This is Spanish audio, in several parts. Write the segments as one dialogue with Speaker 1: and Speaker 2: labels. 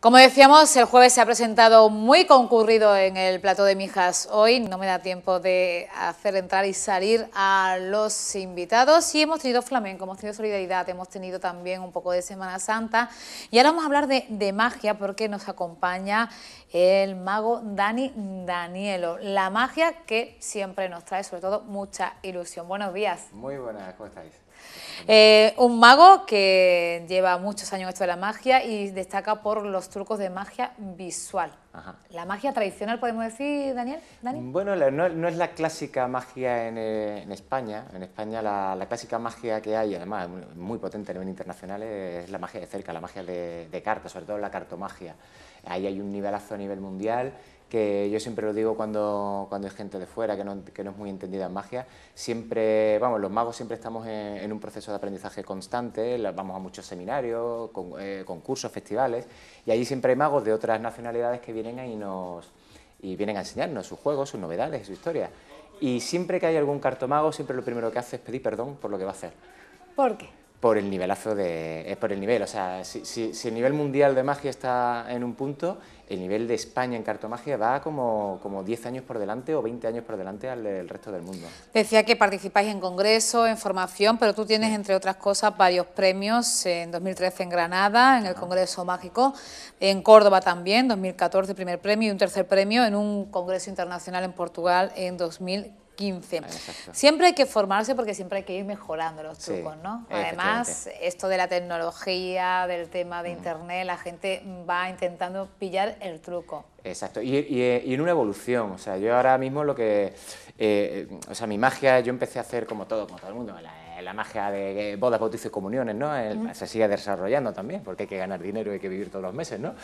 Speaker 1: Como decíamos, el jueves se ha presentado muy concurrido en el plato de Mijas. Hoy no me da tiempo de hacer entrar y salir a los invitados. Y hemos tenido flamenco, hemos tenido solidaridad, hemos tenido también un poco de Semana Santa. Y ahora vamos a hablar de, de magia porque nos acompaña el mago Dani Danielo. La magia que siempre nos trae, sobre todo, mucha ilusión. Buenos días. Muy
Speaker 2: buenas, ¿cómo estáis?
Speaker 1: Eh, un mago que lleva muchos años en esto de la magia y destaca por los trucos de magia visual. ¿La magia tradicional podemos decir, Daniel? Mm,
Speaker 2: bueno, no, es la clásica magia en, eh, España. En España la, clásica magia que hay, además muy potente a nivel internacional, es la magia de cerca, la magia de cartas, sobre todo la cartomagia. Ahí hay un nivelazo a nivel mundial que yo siempre lo digo cuando, cuando hay gente de fuera que no, es muy entendida en magia, siempre, vamos, los magos siempre estamos en, un proceso de aprendizaje constante, vamos a muchos seminarios, con, eh, concursos, festivales, y allí siempre hay magos de otras nacionalidades que vienen ahí nos, y vienen a enseñarnos sus juegos, sus novedades, su historia. Y siempre que hay algún cartomago, siempre lo primero que hace es pedir perdón por lo que va a hacer. ¿Por qué? por el nivelazo de... es por el nivel, o sea, si, si, el nivel mundial de magia está en un punto, el nivel de España en cartomagia va como, como 10 años por delante o 20 años por delante al del resto del mundo.
Speaker 1: Decía que participáis en congresos, en formación, pero tú tienes, entre otras cosas, varios premios en 2013 en Granada, en el Congreso Mágico, en Córdoba también, 2014 primer premio y un tercer premio en un congreso internacional en Portugal en 2015. 15. Ah, siempre hay que formarse porque siempre hay que ir mejorando los trucos, ¿no? Además, esto de la tecnología, del tema de mm. Internet, la gente va intentando pillar el truco.
Speaker 2: Exacto, y, en una evolución, o sea, yo ahora mismo lo que, eh, o sea, mi magia, yo empecé a hacer como todo, como todo el mundo, la eh, la magia de bodas, bautizos y comuniones, ¿no? Se sigue desarrollando también, porque hay que ganar dinero y hay que vivir todos los meses, ¿no?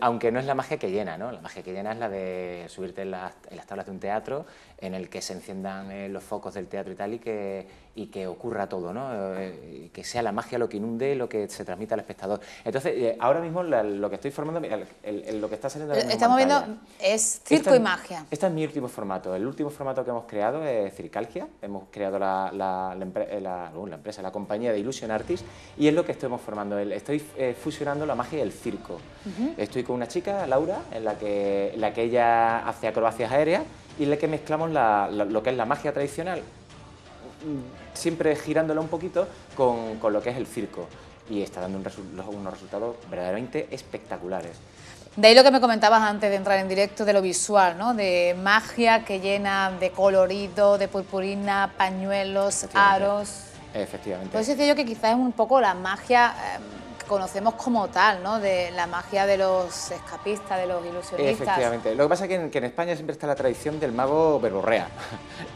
Speaker 2: aunque no es la magia que llena, ¿no? La magia que llena es la de subirte en las, tablas de un teatro, en el que se enciendan eh, los focos del teatro y tal, y que, y que ocurra todo, ¿no? Eh, que sea la magia lo que inunde, lo que se transmita al espectador. Entonces, eh, ahora mismo lo que estoy formando, mira, lo que está saliendo... Estamos viendo,
Speaker 1: es este circo y magia.
Speaker 2: Este es mi último formato. El último formato que hemos creado es Circalgia. Hemos creado la, eh, uh, la, empresa, la compañía de Illusion Artist y es lo que estamos formando. estoy fusionando la magia y el circo. Estoy con una chica, Laura, en la que, la que ella hace acrobacias aéreas y en la que mezclamos lo que es la magia tradicional siempre girándola un poquito con, lo que es el circo. Y está dando unos resultados verdaderamente espectaculares.
Speaker 1: De ahí lo que me comentabas antes de entrar en directo de lo visual, ¿no? De magia que llena de colorido, de purpurina, pañuelos, aros.
Speaker 2: Efectivamente. Pues decía
Speaker 1: yo que quizás es un poco la magia... Em, conocemos como tal, ¿no? De la magia de los escapistas, de los ilusionistas. Efectivamente.
Speaker 2: Lo que pasa es que en, España siempre está la tradición del mago verborrea.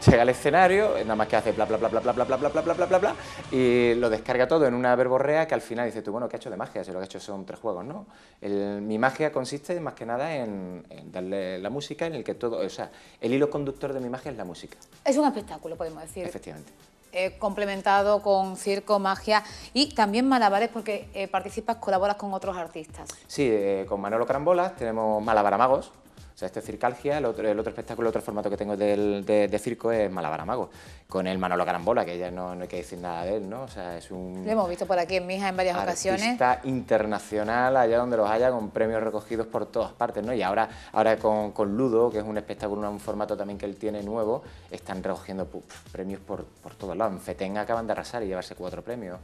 Speaker 2: Llega al escenario, nada más que hace bla, bla, bla, bla, bla, bla, bla, bla, bla, bla, bla, bla, y lo descarga todo en una verborrea que al final dice tú, bueno, ¿qué ha hecho de magia? Si lo que ha hecho son tres juegos, ¿no? mi magia consiste más que nada en, en, darle la música en el que todo, o sea, el hilo conductor de mi magia es la música.
Speaker 1: Es un espectáculo, podemos decir. Efectivamente. Eh, complementado con circo, magia y también malabares porque eh, participas, colaboras con otros artistas.
Speaker 2: Sí, eh, con Manolo Carambolas tenemos Malabaramagos, o sea, este es Circalgia, el otro, el otro espectáculo, el otro formato que tengo de, circo es Malabar Amago, con el Manolo Carambola, que ya no, hay que decir nada de él, ¿no? O sea, es un... Lo hemos
Speaker 1: visto por aquí en Mija en varias artista Está
Speaker 2: internacional, allá donde los haya, con premios recogidos por todas partes, ¿no? Y ahora, ahora con, Ludo, que es un espectáculo, un formato también que él tiene nuevo, están recogiendo premios por, por todos lados. En FETEN acaban de arrasar y llevarse cuatro premios.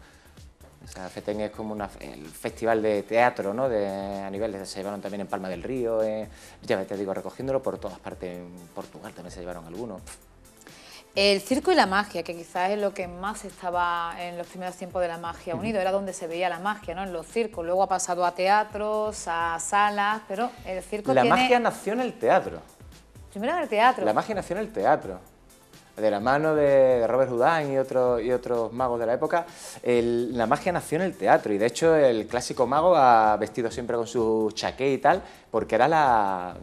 Speaker 2: O sea, FETEN es como el festival de teatro, ¿no? a nivel, se llevaron también en Palma del Río, eh. ya te digo, recogiéndolo por todas partes, en Portugal también se llevaron algunos.
Speaker 1: El circo y la magia, que quizás es lo que más estaba en los primeros tiempos de la magia unido, era donde se veía la magia, ¿no? En los circos, luego ha pasado a teatros, a salas, pero el circo La magia
Speaker 2: nació en el teatro.
Speaker 1: Primero en el teatro. La magia
Speaker 2: nació en el teatro de la mano de Robert Houdin y, otros y otros magos de la época, la magia nació en el teatro y de hecho el clásico mago ha vestido siempre con su chaqué y tal, porque era la,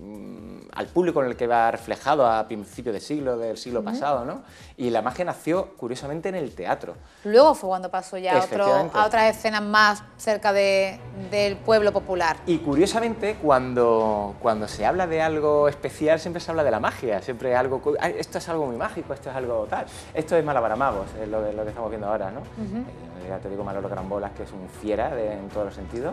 Speaker 2: mm, al público en el que va reflejado a principios de siglo, del siglo pasado, ¿no? Y la magia nació curiosamente en el teatro.
Speaker 1: Luego fue cuando pasó ya a otras escenas más cerca de, del pueblo
Speaker 2: popular. Y curiosamente cuando, cuando se habla de algo especial siempre se habla de la magia, siempre algo, esto es algo muy mágico, esto es algo tal. Esto es Malabaramagos, es lo, que estamos viendo ahora, ¿no? Eh, ya te digo, Manolo que es un fiera en todos los sentidos.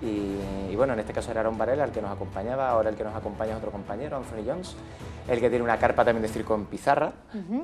Speaker 2: Y, bueno, en este caso era Aaron Varela el que nos acompañaba, ahora el que nos acompaña es otro compañero, Anthony Jones, el que tiene una carpa también de circo en pizarra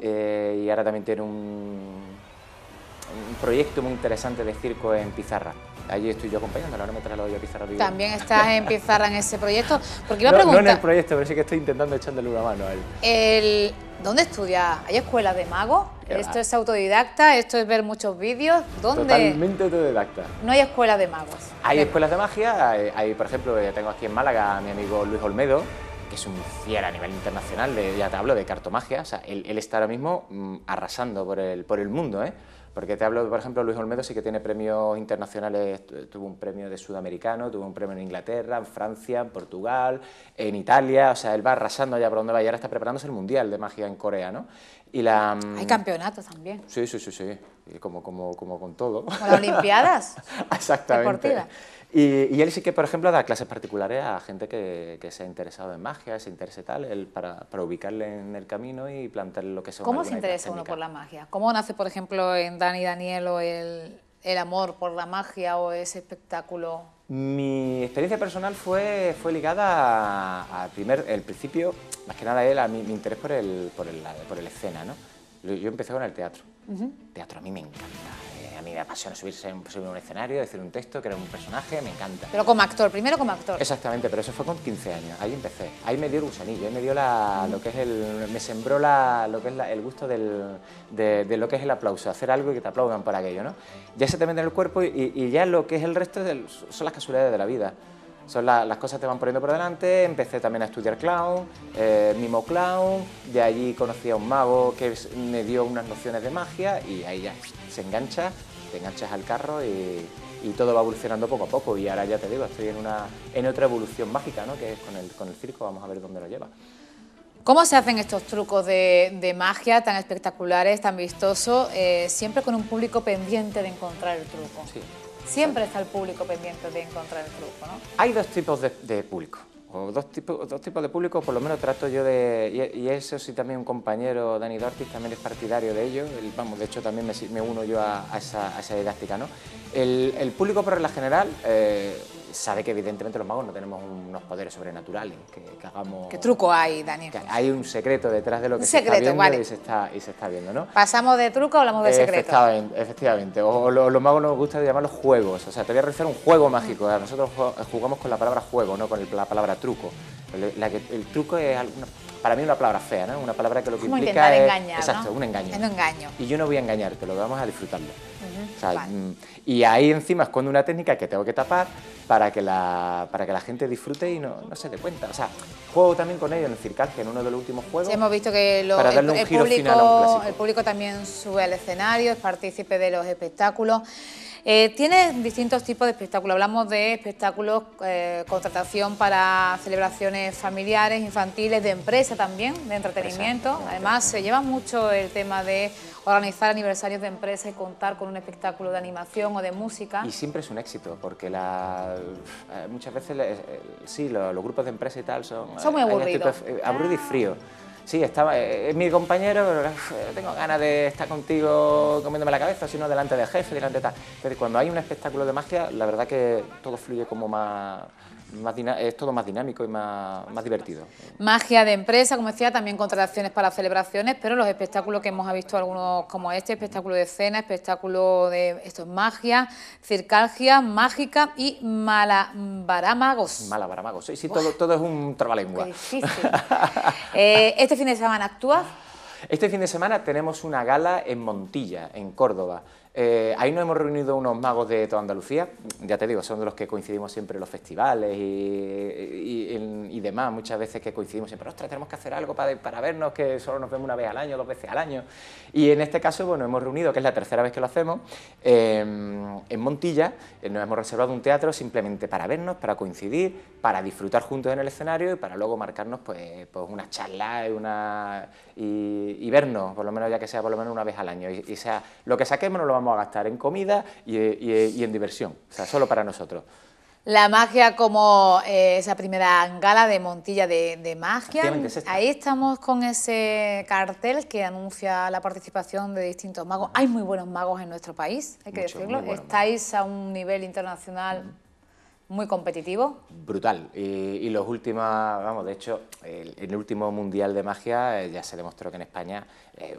Speaker 2: eh, y ahora también tiene un, un proyecto muy interesante de circo en pizarra allí estoy yo acompañándolo, ahora me traslado yo a Pizarra También
Speaker 1: estás en Pizarra en ese proyecto, porque iba no, a preguntar... No en el
Speaker 2: proyecto, pero sí que estoy intentando echándole una mano a él.
Speaker 1: El, ¿Dónde estudia? ¿Hay escuelas de magos? Esto es autodidacta, esto es ver muchos vídeos. ¿Dónde? Totalmente autodidacta. No hay escuela de magos. Hay
Speaker 2: escuelas de magia, hay, por ejemplo, eh, tengo aquí en Málaga a mi amigo Luis Olmedo, que es un fiera a nivel internacional, de, ya te hablo, de cartomagia. O sea, él, está ahora mismo mm, arrasando por el, por el mundo, ¿eh? Porque te hablo, por ejemplo, Luis Olmedo sí que tiene premios internacionales, tuvo un premio de sudamericano, tuvo un premio en Inglaterra, en Francia, en Portugal, en Italia, o sea, él va arrasando ya por donde va y ahora está preparándose el Mundial de Magia en Corea, ¿no? Y la... Hay
Speaker 1: campeonatos también.
Speaker 2: Sí, sí, sí, sí. Eh, como, como, como con todo. ...con las Olimpiadas. Exactamente. Y, él sí que, por ejemplo, da clases particulares a gente que, se ha interesado en magia, se interese tal, para, ubicarle en el camino y plantearle lo que son ¿Cómo se interesa uno por la
Speaker 1: magia? ¿Cómo nace, por ejemplo, en Dani o el, el amor por la magia o ese espectáculo?
Speaker 2: Mi experiencia personal fue, fue ligada al primer, el principio, más que nada él, a mi, interés por el, por el, por el escena, ¿no? Yo empecé con el teatro. Teatro a mí me encanta. Eh, a mí me apasiona subirse a un escenario, decir un texto, crear un personaje, me encanta. Pero como
Speaker 1: actor, primero como actor.
Speaker 2: Exactamente, pero eso fue con 15 años. Ahí empecé. Ahí me dio el gusanillo, ahí me dio lo que es el. Me sembró lo que es el gusto del, de, lo que es el aplauso, hacer algo y que te aplaudan por aquello, ¿no? Ya se te mete en el cuerpo y, ya lo que es el resto son las casualidades de la vida. Son las cosas te van poniendo por delante, empecé también a estudiar clown, eh, mimo clown, de allí conocí a un mago que me dio unas nociones de magia y ahí ya se engancha, te enganchas al carro y, y todo va evolucionando poco a poco y ahora ya te digo, estoy en, una, en otra evolución mágica, ¿no? que es con el, con el circo, vamos a ver dónde lo lleva.
Speaker 1: ¿Cómo se hacen estos trucos de, de magia tan espectaculares, tan vistosos, eh, siempre con un público pendiente de encontrar el truco? Sí, Siempre está el público pendiente de encontrar el truco, ¿no?
Speaker 2: Hay dos tipos de, público. O dos, tipos, dos tipos de público, por lo menos trato yo de... Y, eso sí también un compañero, Dani Dortis, también es partidario de ello. vamos, de hecho también me, uno yo a, esa, didáctica, ¿no? El, público por la general... Eh, sabe que evidentemente los magos no tenemos unos poderes sobrenaturales, que, hagamos... ¿Qué
Speaker 1: truco hay, Daniel? Que
Speaker 2: hay un secreto detrás de lo que se está viendo y, se está, viendo,
Speaker 1: Pasamos de truco, hablamos de secreto.
Speaker 2: Efectivamente, efectivamente. o los magos nos gusta llamarlos juegos, o sea, te voy a a un juego mágico, mm. nosotros jugamos con la palabra juego, no con la palabra truco. La, el truco es para mí una palabra fea, ¿no? Una palabra que lo que implica exacto, un engaño. Y yo no voy a engañarte, lo vamos a disfrutarlo. Mm, y ahí encima esconde una técnica que tengo que tapar para que la, para que la gente disfrute y no, se dé cuenta. O sea, juego también con ello en el circaje, en uno de los últimos juegos. hemos
Speaker 1: visto que el público también sube al escenario, es partícipe de los espectáculos. Eh, tiene distintos tipos de espectáculos. Hablamos de espectáculos, eh, contratación para celebraciones familiares, infantiles, de empresa también, de entretenimiento. Además, se lleva mucho el tema de organizar aniversarios de empresa y contar con un espectáculo de animación o de música. Y
Speaker 2: siempre es un éxito, porque la, eh, muchas veces, sí, los, grupos de empresa y tal son... muy este aburridos. y fríos. Ah sí, estaba, eh, es mi compañero, pero eh, tengo ganas de estar contigo comiéndome la cabeza, sino delante del jefe, delante de tal. Pero cuando hay un espectáculo de magia, la verdad que todo fluye como más es todo más dinámico y más, divertido.
Speaker 1: Magia de empresa, como decía, también contrataciones para celebraciones, pero los espectáculos que hemos visto algunos como este, espectáculo de escena, espectáculo de esto es magia, circalgia, mágica y malabaramagos. Malabaramagos, sí, todo,
Speaker 2: es un trabalengua.
Speaker 1: Eh, este fin de semana actúa?
Speaker 2: Este fin de semana tenemos una gala en Montilla, en Córdoba. Eh, ahí nos hemos reunido unos magos de toda Andalucía, ya te digo, son de los que coincidimos siempre en los festivales y, demás, muchas veces que coincidimos siempre, ostras, tenemos que hacer algo para, vernos, que solo nos vemos una vez al año, dos veces al año. Y en este caso, bueno, hemos reunido, que es la tercera vez que lo hacemos, em, en Montilla, eh, nos hemos reservado un teatro simplemente para vernos, para coincidir, para disfrutar juntos en el escenario y para luego marcarnos pues, pues una charla y, una, y, vernos, por lo menos ya que sea por lo menos una vez al año. Y, sea lo que saquemos, no lo vamos a gastar en comida y, en diversión, o sea, solo para nosotros.
Speaker 1: La magia como eh, esa primera gala de Montilla de, Magia. Ahí estamos con ese cartel que anuncia la participación de distintos magos. Hay muy buenos magos en nuestro país, hay que decirlo. Estáis a un nivel internacional. Mm muy competitivo.
Speaker 2: Brutal. Y, los últimos, vamos, de hecho, en el último Mundial de Magia eh, ya se demostró que en España eh, eh,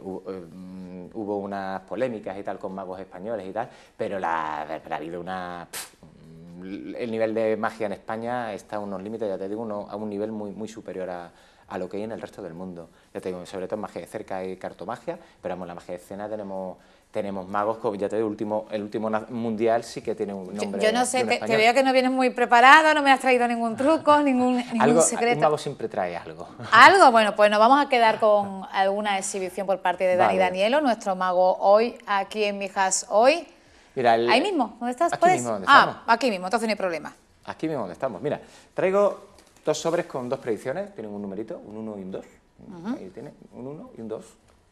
Speaker 2: mm, hubo, unas polémicas y tal con magos españoles y tal, pero la, ha habido una... el nivel de magia en España está a unos límites, ya te digo, a un nivel muy, muy superior a, a lo que hay en el resto del mundo. Ya tengo sobre todo en magia de cerca hay cartomagia, pero en la magia de escena tenemos tenemos magos, como ya te digo, el último, el último mundial sí que tiene un nombre. Yo, no sé, te, veo que no
Speaker 1: vienes muy preparado, no me has traído ningún truco, ningún, secreto. Un mago
Speaker 2: siempre trae algo.
Speaker 1: Algo, bueno, pues nos vamos a quedar con alguna exhibición por parte de Dani Danielo, nuestro mago hoy, aquí en Mijas Hoy. Ahí mismo, ¿dónde estás? ah, aquí mismo, entonces no hay problema.
Speaker 2: Aquí mismo donde estamos. Mira, traigo Dos sobres con dos predicciones, tienen un numerito, un 1 y un 2. tiene, un 1 y un 2.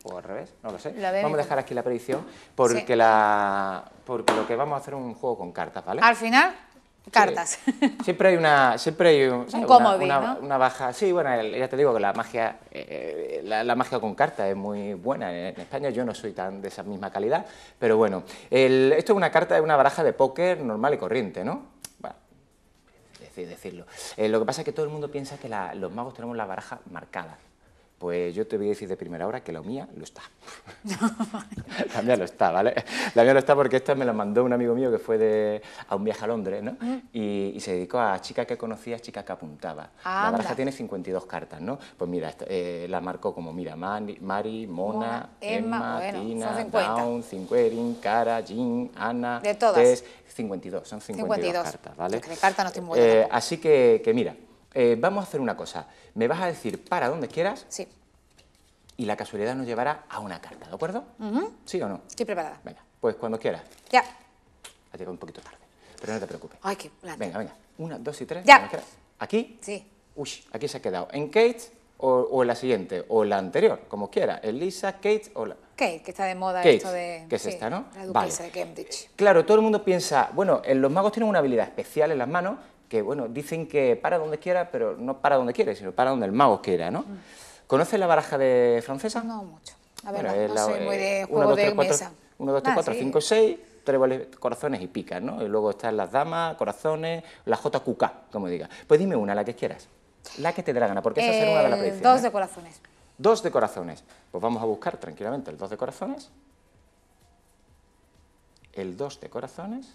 Speaker 2: O al revés, no lo sé. vamos a dejar aquí la predicción porque, la, porque lo que vamos a hacer es un juego con cartas, ¿vale? Al final, cartas. Siempre hay una, siempre hay una, baja. Sí, bueno, ya te digo que la magia, eh, eh, la, magia con cartas es muy buena en, España. Yo no soy tan de esa misma calidad, pero bueno, esto es una carta, de una baraja de póker normal y corriente, ¿no? decirlo. Eh, lo que pasa es que todo el mundo piensa que la, los magos tenemos la baraja marcada. Pues yo te voy a decir de primera hora que lo mía lo está. la mía lo está, ¿vale? La mía lo está porque esta me la mandó un amigo mío que fue de, a un viaje a Londres, ¿no? Mm. Y, se dedicó a chicas que conocía, chicas que apuntaba. la baraja tiene 52 cartas, ¿no? Pues mira, eh, la marcó como, mira, Mari, Mona, Emma, Tina, Cara, Jean, Ana, de todas. 52, son 52, cartas, ¿vale? Eh, así que mira, eh, vamos a hacer una cosa, me vas a decir para donde quieras. Sí. Y la casualidad nos llevará a una carta, ¿de acuerdo? ¿Sí o no? Estoy preparada. Venga, pues cuando quieras.
Speaker 1: Ya. Ha
Speaker 2: llegado un poquito tarde, pero no te preocupes.
Speaker 1: Ay, qué Venga,
Speaker 2: venga. Una, dos y tres. Ya. ¿Aquí? Sí. Uy, aquí se ha quedado. ¿En Kate o, en la siguiente? ¿O la anterior? Como quiera. ¿Elisa, Kate o la...?
Speaker 1: Kate, que está de moda esto de... que es esta, ¿no? La duquesa de Cambridge.
Speaker 2: Claro, todo el mundo piensa... Bueno, los magos tienen una habilidad especial en las manos que bueno, dicen que para donde quiera, pero no para donde quiere, sino para donde el mago quiera, ¿no? Mm. ¿Conoces la baraja de francesa? No mucho.
Speaker 1: A ver, no, soy muy de juego de mesa. 1, 2, 3, 4, 5,
Speaker 2: 6, corazones y picas, ¿no? Y luego están las damas, corazones, la JQK, como diga. Pues dime una, la que quieras. La que te dé la gana, porque esa será una de las eh, predicciones. Dos ¿eh? de corazones. Dos de corazones. Pues vamos a buscar tranquilamente el dos de corazones. El dos de corazones.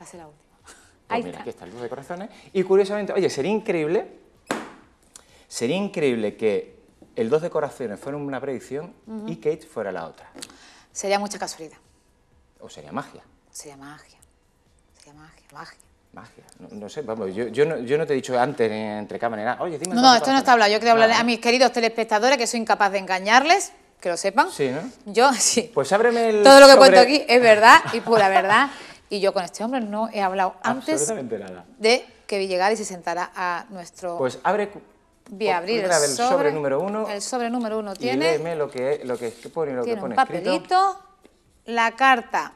Speaker 2: Va a ser la última. Pues aquí está el 2 de corazones. Y curiosamente, oye, sería increíble, sería increíble que el 2 de corazones fuera una predicción y Kate fuera la otra.
Speaker 1: Sería mucha casualidad.
Speaker 2: O sería magia.
Speaker 1: Sería magia. Sería magia, magia.
Speaker 2: Magia. No, sé, vamos, yo, yo, no, yo, no, te he dicho antes entre cámara nada. Oye, dime. No, no, esto no está hablado. Yo quiero hablar a
Speaker 1: mis queridos telespectadores que soy incapaz de engañarles que lo sepan. Sí,
Speaker 2: ¿no? Yo sí. Pues ábreme el. Todo lo que cuento aquí
Speaker 1: es verdad y pura verdad. Y yo con este hombre no he hablado antes de que llegara y se sentara a nuestro... Pues abre... abrir el sobre, número uno. El sobre número uno tiene... Y léeme
Speaker 2: lo que, lo que pone un papelito.
Speaker 1: La carta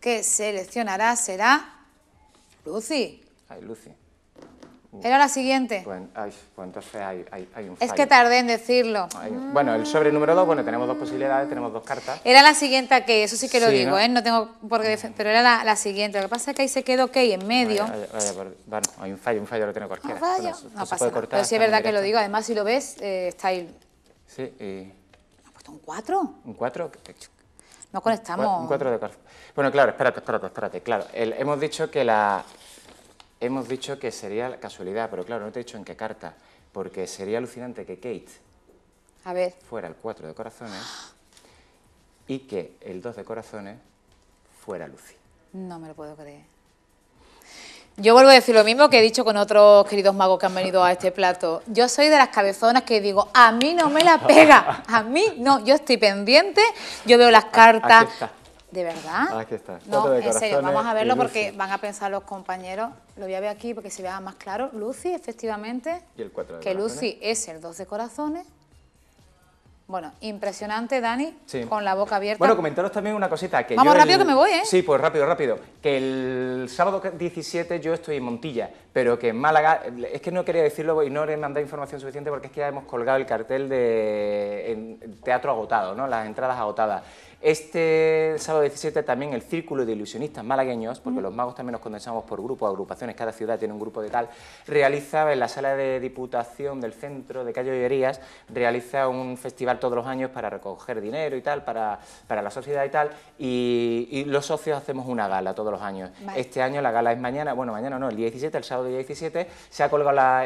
Speaker 1: que seleccionará será... Lucy. Ay, Lucy. Mm. Era la siguiente.
Speaker 2: Pues, entonces hay, hay, hay un fallo. Es que
Speaker 1: tardé en decirlo.
Speaker 2: Bueno, el sobre número 2, bueno, tenemos dos posibilidades, tenemos dos cartas.
Speaker 1: Era la siguiente que eso sí que lo digo, ¿eh? No tengo por qué... Mm. Pero era la, la, siguiente. Lo que pasa es que ahí se quedó Key en medio. Vaya,
Speaker 2: vaya, vaya, bueno, hay un fallo, un fallo lo tiene cualquiera. No, ah, bueno, no pasa puede cortar Pero sí es verdad que lo digo.
Speaker 1: Además, si lo ves, eh, está ahí.
Speaker 2: Sí, y...
Speaker 1: ¿Ha puesto un 4? ¿Un 4? No conectamos. Un 4
Speaker 2: de... Bueno, claro, espérate, espérate, espérate. Claro, hemos dicho que la, hemos dicho que sería casualidad, pero claro, no te he dicho en qué carta, porque sería alucinante que Kate fuera el 4 de corazones y que el 2 de corazones fuera Lucy.
Speaker 1: No me lo puedo creer. Yo vuelvo a decir lo mismo que he dicho con otros queridos magos que han venido a este plato. Yo soy de las cabezonas que digo, a mí no me la pega, a mí no, yo estoy pendiente, yo veo las cartas, ¿De verdad? Ah,
Speaker 2: aquí está. No, en serio, vamos a verlo porque
Speaker 1: van a pensar los compañeros. Lo voy a ver aquí porque se vea más claro. Lucy, efectivamente, que Lucy es el 2 de corazones. Bueno, impresionante, Dani, con la boca abierta. Bueno,
Speaker 2: comentaros también una cosita. Que Vamos rápido que me voy, ¿eh? Sí, pues rápido, rápido. Que el sábado 17 yo estoy en Montilla, pero que en Málaga... Es que no quería decirlo y no le mandé información suficiente porque es que ya hemos colgado el cartel de teatro agotado, ¿no? Las entradas agotadas. Este sábado 17 también el Círculo de Ilusionistas Malagueños, porque los magos también nos condensamos por grupos, agrupaciones, cada ciudad tiene un grupo de tal, realiza en la sala de diputación del centro de Calle Ollerías, realiza un festival todos los años para recoger dinero y tal, para, para la sociedad y tal, y, los socios hacemos una gala todos los años. Este año la gala es mañana, bueno, mañana no, el 17, el sábado 17, se ha colgado la...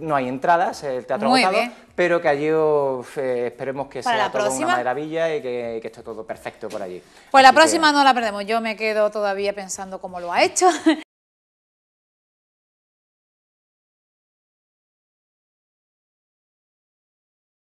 Speaker 2: no hay entradas, el teatro agotado, pero que allí eh, esperemos que sea todo una maravilla y que, esté todo perfecto por allí. Pues la próxima
Speaker 1: no la perdemos, yo me quedo todavía pensando cómo lo ha hecho